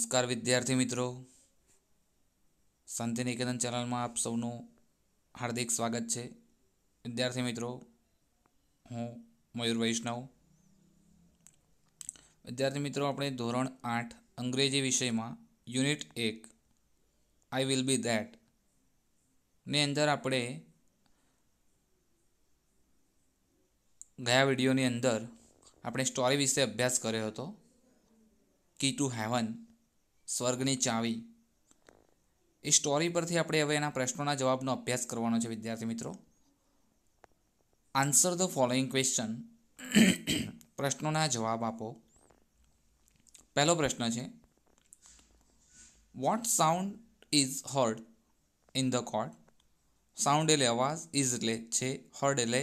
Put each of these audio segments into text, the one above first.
નમસ્કાર વિદ્યાર્થી મિત્રો શાંતિનિકેતન ચેનલમાં આપ સૌનું હાર્દિક સ્વાગત છે વિદ્યાર્થી મિત્રો હું મયુર વૈષ્ણવ વિદ્યાર્થી મિત્રો આપણે ધોરણ આઠ અંગ્રેજી વિષયમાં યુનિટ એક આઈ વિલ બી ધેટ ની અંદર આપણે ગયા વિડીયોની અંદર આપણે સ્ટોરી વિશે અભ્યાસ કર્યો હતો કી ટુ હેવન સ્વર્ગની ચાવી એ સ્ટોરી પરથી આપણે હવે એના પ્રશ્નોના જવાબનો અભ્યાસ કરવાનો છે વિદ્યાર્થી મિત્રો આન્સર ધ ફોલોઈંગ ક્વેશ્ચન પ્રશ્નોના જવાબ આપો પહેલો પ્રશ્ન છે what sound is heard in the court sound એટલે અવાજ ઇઝ એટલે છે હર્ડ એટલે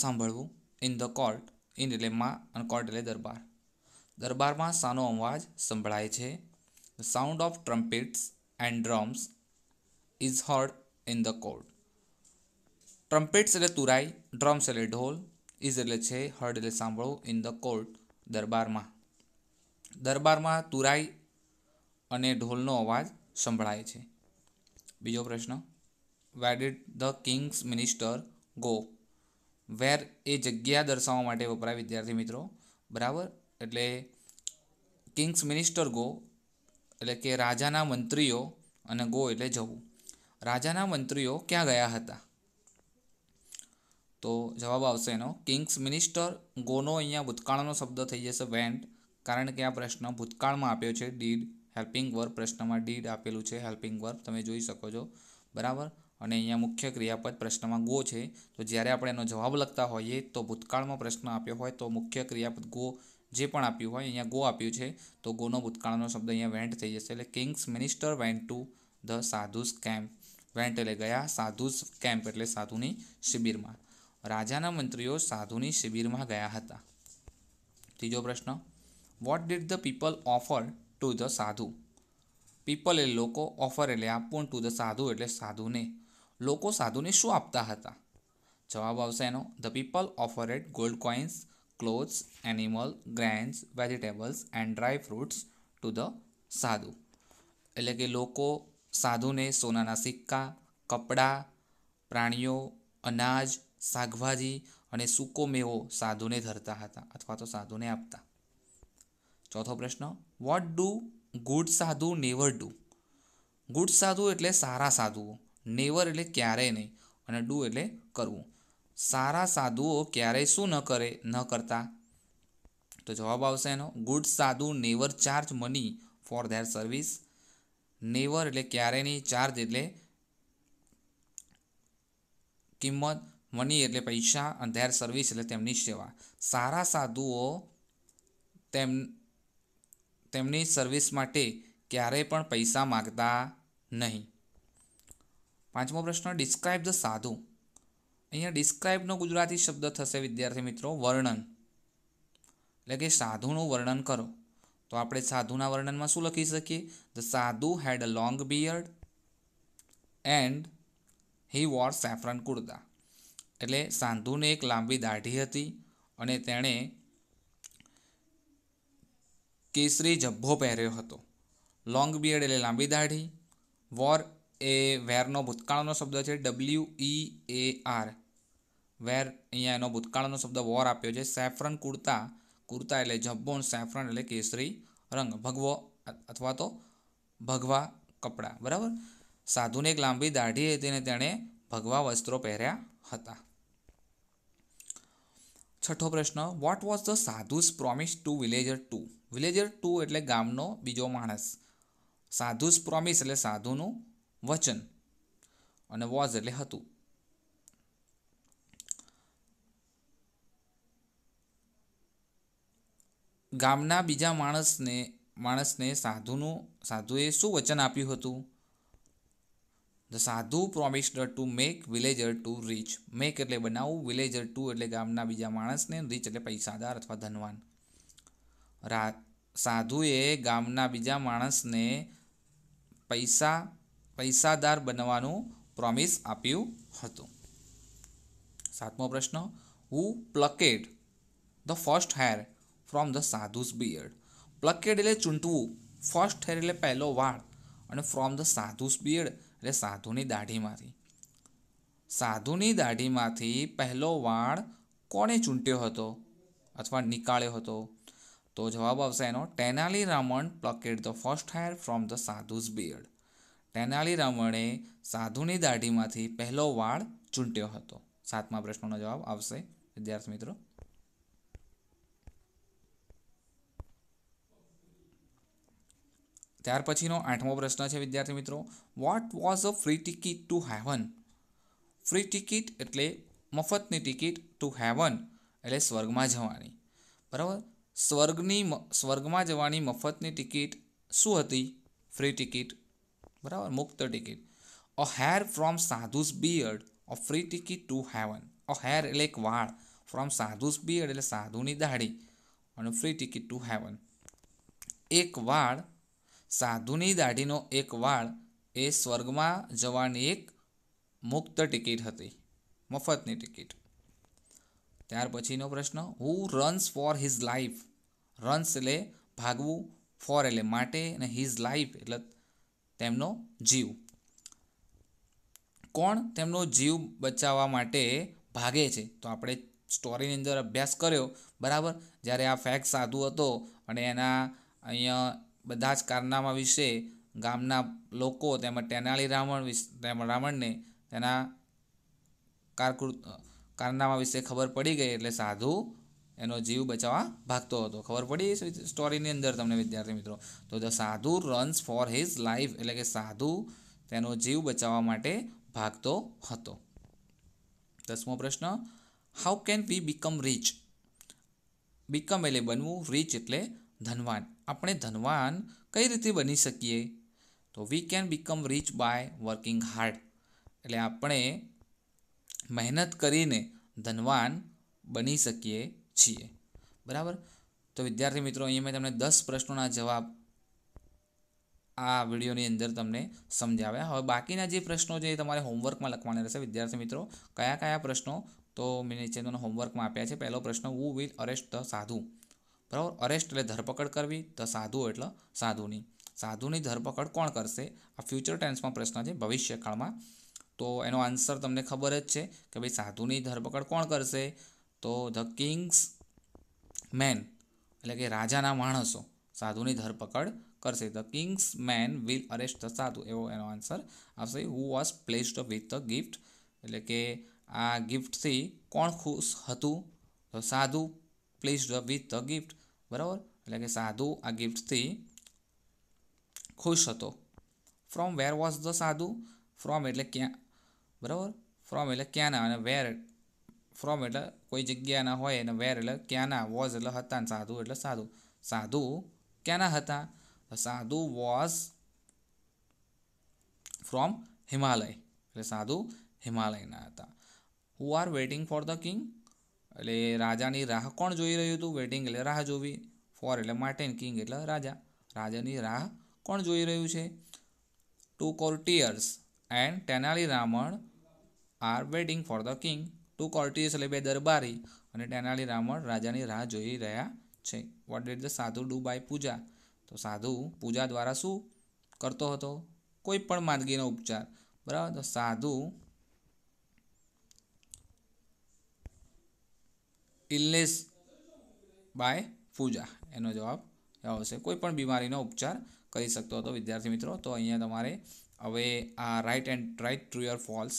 સાંભળવું ઇન ધ કોર્ટ ઇન એટલે માં અને કોર્ટ એટલે દરબાર દરબારમાં સાનો અવાજ સંભળાય છે sound of trumpets and drums is heard in the court trumpets એટલે તુરાઈ ડ્રમ્સ એટલે ઢોલ ઇઝ એટલે છે હર્ડ એટલે સાંભળો ઇન ધ કોર્ટ દરબારમાં દરબારમાં તુરાઈ અને ઢોલનો અવાજ સંભળાય છે બીજો પ્રશ્ન where did the king's minister go where એ જગ્યા દર્શાવવા માટે વપરાય વિદ્યાર્થી મિત્રો બરાબર એટલે કિંગ્સ મિનિસ્ટર ગો એટલે કે રાજાના મંત્રીઓ અને ગો એટલે જવું રાજાના મંત્રીઓ ક્યાં ગયા હતા તો જવાબ આવશે એનો કિંગ્સ મિનિસ્ટર ગોનો અહીંયા ભૂતકાળનો શબ્દ થઈ જશે વેન્ટ કારણ કે આ પ્રશ્ન ભૂતકાળમાં આપ્યો છે ડીડ હેલ્પિંગ વર્ક પ્રશ્નમાં ડીડ આપેલું છે હેલ્પિંગ વર્બ તમે જોઈ શકો છો બરાબર અને અહીંયા મુખ્ય ક્રિયાપદ પ્રશ્નમાં ગો છે તો જ્યારે આપણે એનો જવાબ લખતા હોઈએ તો ભૂતકાળમાં પ્રશ્ન આપ્યો હોય તો મુખ્ય ક્રિયાપદ ગો જે પણ આપ્યું હોય અહીંયા ગો આપ્યું છે તો ગોનો ભૂતકાળનો શબ્દ અહીંયા વેન્ટ થઈ જશે એટલે king's minister went to the sadhus camp went એટલે ગયા સાધુસ કેમ્પ એટલે સાધુની શિબિરમાં રાજાના મંત્રીઓ સાધુની શિબિરમાં ગયા હતા ત્રીજો પ્રશ્ન what did the people offer to the sadhu people એટલે લોકો ઓફર એટલે આપવું ટુ ધ સાધુ એટલે સાધુને લોકો સાધુને શું આપતા હતા જવાબ આવશે એનો the people offer at gold coins clothes animal grains, vegetables and dry fruits to the sadhu એટલે કે લોકો સાધુને સોનાના સિક્કા કપડાં પ્રાણીઓ અનાજ શાકભાજી અને સૂકો મેવો સાધુને ધરતા હતા અથવા તો સાધુને આપતા ચોથો પ્રશ્ન what do good sadhu never do good sadhu એટલે સારા સાધુઓ નેવર એટલે ક્યારેય નહીં અને ડુ એટલે કરવું સારા સાધુઓ ક્યારેય શું ન કરે ન કરતા તો જવાબ આવશે એનો good sadhu never charge money for their service never એટલે ક્યારે નહીં ચાર્જ એટલે કિંમત મની એટલે પૈસા અને ધેર સર્વિસ એટલે તેમની સેવા સારા સાધુઓ તેમ તેમની સર્વિસ માટે ક્યારેય પણ પૈસા માગતા નહીં પાંચમો પ્રશ્ન ડિસ્ક્રાઇબ ધ સાધુ અહીંયા ડિસ્ક્રાઇબનો ગુજરાતી શબ્દ થશે વિદ્યાર્થી મિત્રો વર્ણન એટલે કે સાધુનું વર્ણન કરો તો આપણે સાધુના વર્ણનમાં શું લખી શકીએ the sadhu had a long beard and he wore saffron kurta એટલે સાધુને એક લાંબી દાઢી હતી અને તેણે કેસરી જબ્ભો પહેર્યો હતો લોંગ બિયર્ડ એટલે લાંબી દાઢી વોર એ વેરનો ભૂતકાળનો શબ્દ છે ડબલ્યુ ઈ એ આર વેર અહીંયા એનો ભૂતકાળનો શબ્દ વોર આપ્યો છે સેફરન કુર્તા કુર્તા એટલે જબ્બોન સેફરન એટલે કેસરી રંગ ભગવો અથવા તો ભગવા કપડાં બરાબર સાધુને એક લાંબી દાઢી હતી અને તેણે ભગવા વસ્ત્રો પહેર્યા હતા છઠ્ઠો પ્રશ્ન what was the sadhus promise to villager to villager to એટલે ગામનો બીજો માણસ સાધુસ પ્રોમિસ એટલે સાધુનું વચન અને વોઝ એટલે હતું ગામના બીજા માણસને માણસને સાધુનું સાધુએ શું વચન આપ્યું હતું the sadhu promised to make villager to rich make એટલે બનાવવું વિલેજર ટુ એટલે ગામના બીજા માણસને રીચ એટલે પૈસાદાર અથવા ધનવાન રા સાધુએ ગામના બીજા માણસને પૈસા પૈસાદાર બનવાનું પ્રોમિસ આપ્યું હતું સાતમો પ્રશ્ન who plucked the first hair from the sadhus beard plucked એટલે ચૂંટવું ફર્સ્ટ હેર એટલે પહેલો વાળ અને ફ્રોમ ધ સાધુસ બિયર્ડ એટલે સાધુની દાઢીમાંથી સાધુની દાઢીમાંથી પહેલો વાળ કોણે ચૂંટ્યો હતો અથવા નીકાળ્યો હતો તો જવાબ આવશે એનો Tenali Raman plucked the first hair from the sadhus beard તેનાલીરામણે સાધુની દાઢીમાંથી પહેલો વાળ ચૂંટ્યો હતો સાતમા પ્રશ્નોનો જવાબ આવશે વિદ્યાર્થી મિત્રો ત્યાર પછીનો આઠમો પ્રશ્ન છે વિદ્યાર્થી મિત્રો what was a free ticket to heaven free ticket એટલે મફતની ટિકિટ ટુ હેવન એટલે સ્વર્ગમાં જવાની બરાબર સ્વર્ગની સ્વર્ગમાં જવાની મફતની ટિકિટ શું હતી ફ્રી ટિકિટ બરાબર મુક્ત ticket a hair from sadhus beard a free ticket to heaven a hair એટલે એક વાળ ફ્રોમ સાધુસ બિયર્ડ એટલે સાધુની દાઢી અને ફ્રી ટિકિટ ટુ હેવન એક વાળ સાધુની દાઢીનો એક વાળ એ સ્વર્ગમાં જવાની એક મુક્ત ટિકિટ હતી મફતની ટિકિટ ત્યાર પછીનો પ્રશ્ન who runs for his life runs એટલે ભાગવું ફોર એટલે માટે અને હિઝ લાઈફ એટલે તેમનો જીવ કોણ તેમનો જીવ બચાવવા માટે ભાગે છે તો આપણે સ્ટોરીની અંદર અભ્યાસ કર્યો બરાબર જ્યારે આ ફેક્ટ સાધુ હતો અને એના અહીંયા બધા જ કારનામા વિશે ગામના લોકો તેમજ તેનાલી રામણ તેમજ રાવણને તેના કારકૃ કારનામા વિશે ખબર પડી ગઈ એટલે સાધુ એનો જીવ બચાવવા ભાગતો હતો ખબર પડી સ્ટોરીની અંદર તમને વિદ્યાર્થી મિત્રો તો ધ સાધુ રન્સ ફોર હિઝ લાઈફ એટલે કે સાધુ તેનો જીવ બચાવવા માટે ભાગતો હતો દસમો પ્રશ્ન how can we become rich become એટલે બનવું રીચ એટલે ધનવાન આપણે ધનવાન કઈ રીતે બની શકીએ તો we can become rich by working hard એટલે આપણે મહેનત કરીને ધનવાન બની શકીએ છીએ બરાબર તો વિદ્યાર્થી મિત્રો અહીંયા મેં તમને દસ પ્રશ્નોના જવાબ આ વિડીયોની અંદર તમને સમજાવ્યા હવે બાકીના જે પ્રશ્નો છે એ તમારે હોમવર્કમાં લખવાના રહેશે વિદ્યાર્થી મિત્રો કયા કયા પ્રશ્નો તો મેં નીચે તમને હોમવર્કમાં આપ્યા છે પહેલો પ્રશ્ન વુ વિલ અરેસ્ટ ધ સાધુ બરાબર અરેસ્ટ એટલે ધરપકડ કરવી ધ સાધુ એટલે સાધુની સાધુની ધરપકડ કોણ કરશે આ ફ્યુચર ટેન્સમાં પ્રશ્ન છે ભવિષ્યકાળમાં તો એનો આન્સર તમને ખબર જ છે કે ભાઈ સાધુની ધરપકડ કોણ કરશે તો ધ કિંગ્સ મેન એટલે કે રાજાના માણસો સાધુની ધરપકડ કરશે the king's men will arrest the sadhu એવો એનો આન્સર આવશે who was pleased with the gift એટલે કે આ ગિફ્ટથી કોણ ખુશ હતું તો સાધુ પ્લેસ્ડ વિથ ધ ગિફ્ટ બરાબર એટલે કે સાધુ આ ગિફ્ટથી ખુશ હતો from where was the sadhu from એટલે ક્યાં બરાબર ફ્રોમ એટલે ક્યાંના અને વેર ફ્રોમ એટલે કોઈ જગ્યાના હોય અને વેર એટલે ક્યાંના વોઝ એટલે હતા અને સાધુ એટલે સાધુ સાધુ ક્યાંના હતા સાધુ વોઝ ફ્રોમ હિમાલય એટલે સાધુ હિમાલયના હતા who are waiting for the king એટલે રાજાની રાહ કોણ જોઈ રહ્યું હતું વેઇટિંગ એટલે રાહ જોવી ફોર એટલે માટે કિંગ એટલે રાજા રાજાની રાહ કોણ જોઈ રહ્યું છે two courtiers and Tenali Raman are waiting for the king two courtiers એટલે બે દરબારી અને તેનાલી રામણ રાજાની રાહ જોઈ રહ્યા છે what did the sadhu do by puja તો સાધુ પૂજા દ્વારા શું કરતો હતો કોઈ પણ માંદગીનો ઉપચાર બરાબર તો સાધુ ઇલનેસ બાય પૂજા એનો જવાબ આવશે કોઈ પણ બીમારીનો ઉપચાર કરી શકતો હતો વિદ્યાર્થી મિત્રો તો અહીંયા તમારે હવે આ write and write true or false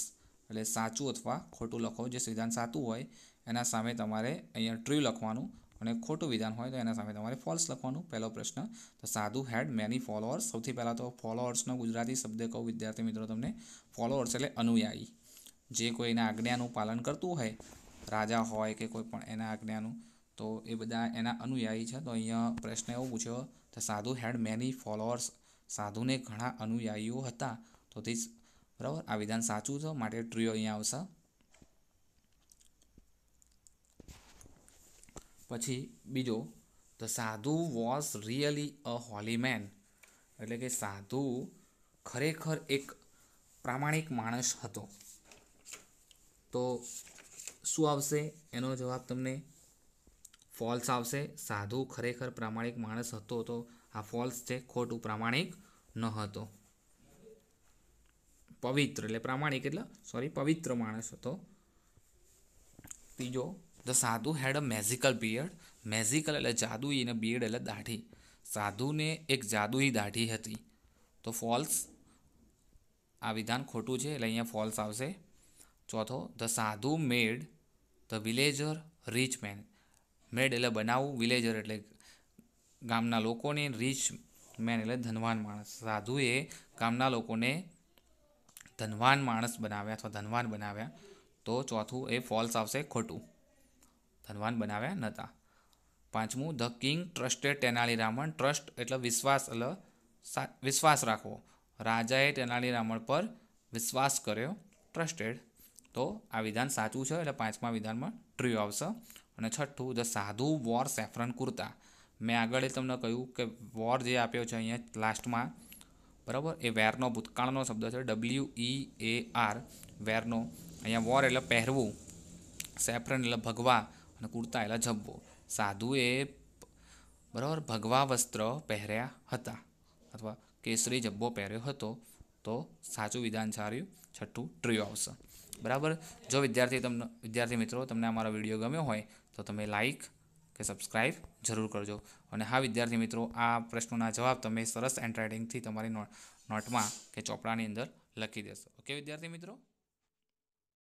એટલે સાચું અથવા ખોટું લખો જે વિધાન સાચું હોય એના સામે તમારે અહીંયા ટ્રુ લખવાનું અને ખોટું વિધાન હોય તો એના સામે તમારે ફોલ્સ લખવાનું પહેલો પ્રશ્ન તો સાધુ હેડ મેની ફોલોઅર્સ સૌથી પહેલાં તો ફોલોઅર્સનો ગુજરાતી શબ્દ કહું વિદ્યાર્થી મિત્રો તમને ફોલોઅર્સ એટલે અનુયાયી જે કોઈ એના આજ્ઞાનું પાલન કરતું હોય રાજા હોય કે કોઈ પણ એના આજ્ઞાનું તો એ બધા એના અનુયાયી છે તો અહીંયા પ્રશ્ન એવો પૂછ્યો તો સાધુ હેડ મેની ફોલોઅર્સ સાધુને ઘણા અનુયાયીઓ હતા તો ધીસ બરાબર આ વિધાન સાચું છે માટે ટ્રીઓ અહીંયા આવશે પછી બીજો ધ સાધુ વોઝ રિયલી અ હોલીમેન એટલે કે સાધુ ખરેખર એક પ્રામાણિક માણસ હતો તો શું આવશે એનો જવાબ તમને ફોલ્સ આવશે સાધુ ખરેખર પ્રામાણિક માણસ હતો તો આ ફોલ્સ છે ખોટું પ્રામાણિક ન હતો પવિત્ર એટલે પ્રામાણિક એટલે સોરી પવિત્ર માણસ હતો ત્રીજો the sadhu had a મેઝિકલ beard મેઝિકલ એટલે જાદુઈ અને બિયર્ડ એટલે દાઢી સાધુને એક જાદુઈ દાઢી હતી તો ફોલ્સ આ વિધાન ખોટું છે એટલે અહીંયા ફોલ્સ આવશે ચોથો the sadhu made the villager rich man made એટલે બનાવવું વિલેજર એટલે ગામના લોકોને રિચ મેન એટલે ધનવાન માણસ સાધુએ ગામના લોકોને ધનવાન માણસ બનાવ્યા અથવા ધનવાન બનાવ્યા તો ચોથું એ ફોલ્સ આવશે ખોટું ધનવાન બનાવ્યા નહોતા પાંચમું the king trusted Tenaliraman trust એટલે વિશ્વાસ એટલે વિશ્વાસ રાખવો રાજાએ તેનાલીરામણ પર વિશ્વાસ કર્યો ટ્રસ્ટેડ તો આ વિધાન સાચું છે એટલે પાંચમા વિધાનમાં ટ્રુ આવશે અને છઠ્ઠું ધ સાધુ વોર સેફરન કુર્તા મેં આગળ તમને કહ્યું કે વોર જે આપ્યો છે અહીંયા લાસ્ટમાં બરાબર એ વેરનો ભૂતકાળનો શબ્દ છે ડબલ્યુ ઈ એ આર વેરનો અહીંયા વોર એટલે પહેરવું સેફરન એટલે ભગવા અને કુર્તા એટલે જબ્બો સાધુએ બરાબર ભગવા વસ્ત્ર પહેર્યા હતા અથવા કેસરી જબ્બો પહેર્યો હતો તો સાચું વિધાન સાર્યું છઠ્ઠું ટ્રુ આવશે બરાબર જો વિદ્યાર્થી તમને વિદ્યાર્થી મિત્રો તમને અમારો વિડીયો ગમ્યો હોય તો તમે લાઈક કે સબસ્ક્રાઇબ જરૂર કરજો અને હા વિદ્યાર્થી મિત્રો આ પ્રશ્નોના જવાબ તમે સરસ હેન્ડરાઇટિંગથી તમારી નોટમાં કે ચોપડાની અંદર લખી દેશો ઓકે વિદ્યાર્થી મિત્રો